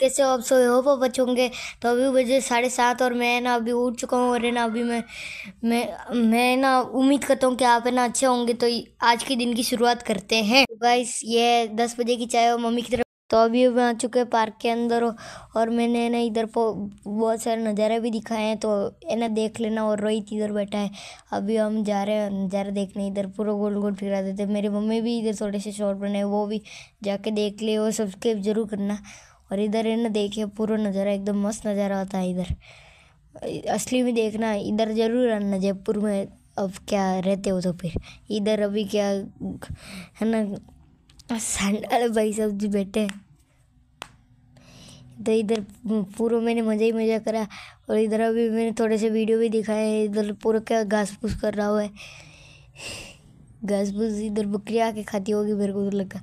कैसे हो आप सो हो आप होंगे तो अभी बजे साढ़े सात और मैं ना अभी उठ चुका हूँ और है ना अभी मैं मैं मैं ना उम्मीद करता हूँ कि आप है ना अच्छे होंगे तो आज के दिन की शुरुआत करते हैं तो गाइस ये दस बजे की चाय हो मम्मी की तरफ तो अभी मैं आ चुके हैं पार्क के अंदर और मैंने ना इधर बहुत सारे नज़ारे भी दिखाए हैं तो है ना देख लेना और रोहित इधर बैठा है अभी हम जा रहे हैं नज़ारे देखने इधर पूरा गोल गोल फिरा देते मेरी मम्मी भी इधर थोड़े से शॉर्ट बने वो भी जाके देख ले और सब्सक्राइब जरूर करना और इधर है ना देखिए पूरा नज़ारा एकदम मस्त नज़ारा होता है इधर असली में देखना इधर ज़रूर आना जयपुर में अब क्या रहते हो तो फिर इधर अभी क्या है ना सैंडल भाई सब जी बैठे तो इधर पूरा मैंने मज़ा ही मज़ा करा और इधर अभी मैंने थोड़े से वीडियो भी दिखाए हैं इधर पूरा क्या घास फूस कर रहा हुआ है घास फूस इधर बकरी आके खाती होगी मेरे को तो लगा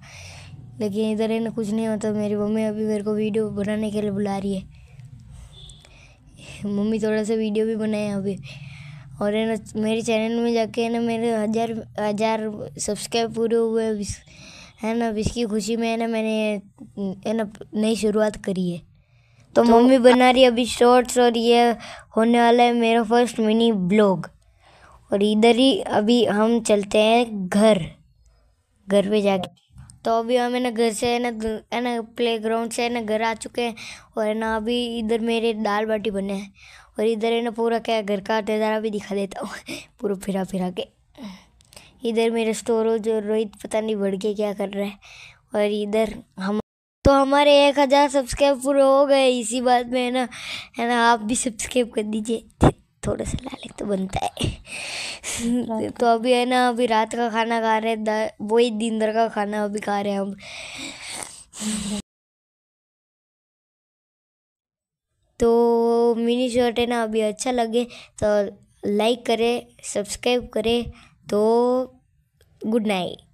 लेकिन इधर है ना कुछ नहीं होता मेरी मम्मी अभी मेरे को वीडियो बनाने के लिए बुला रही है मम्मी थोड़ा सा वीडियो भी बनाए अभी और है ना मेरे चैनल में जाके है ना मेरे हज़ार हज़ार सब्सक्राइब पूरे हुए है ना इसकी खुशी में है ना मैंने है ना नई शुरुआत करी है तो, तो मम्मी बना रही है अभी शॉर्ट्स और ये होने वाला है मेरा फर्स्ट मिनी ब्लॉग और इधर ही अभी हम चलते हैं घर घर पे जाके तो अभी हम है ना घर से है ना है ना प्ले ग्राउंड से है ना घर आ चुके हैं और है ना अभी इधर मेरे दाल बाटी बने हैं और इधर है ना पूरा क्या घर का नज़ारा भी दिखा देता हूँ पूरा फिरा फिरा के इधर मेरे स्टोरेज जो रोहित पता नहीं बढ़ के क्या कर रहे हैं और इधर हम तो हमारे एक हज़ार सब्सक्राइब पूरे हो गए इसी बात में है ना है ना आप भी सब्सक्राइब कर दीजिए थोड़ा सा लाले तो बनता है तो अभी है ना अभी रात का खाना खा रहे हैं वही दिन भर का खाना अभी खा रहे हैं हम तो मिनी शर्ट है ना अभी अच्छा लगे तो लाइक करें सब्सक्राइब करें तो गुड नाइट